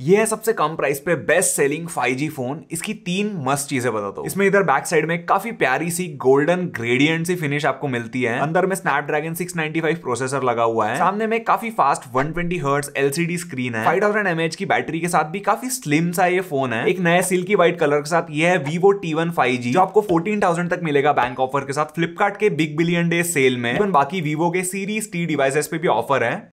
ये है सबसे कम प्राइस पे बेस्ट सेलिंग 5G फोन इसकी तीन मस्त चीजें बता दो इसमें इधर बैक साइड में काफी प्यारी सी गोल्डन ग्रेडियंट सी फिनिश आपको मिलती है अंदर में स्नैपड्रैगन 695 प्रोसेसर लगा हुआ है सामने में काफी fast 120 twenty hertz LCD screen है 5000 थाउजेंड की बैटरी के साथ भी काफी स्लिम सा ये फोन है एक नया सिल्की व्हाइट कलर के साथ ये है वीवो टी वन जो आपको फोर्टीन तक मिलेगा बैंक ऑफर के साथ फ्लिपकार्ट के बिग बिलियन डे सेल में बाकी वीवो के सीरीज टी डिवाइसेस पे भी ऑफर है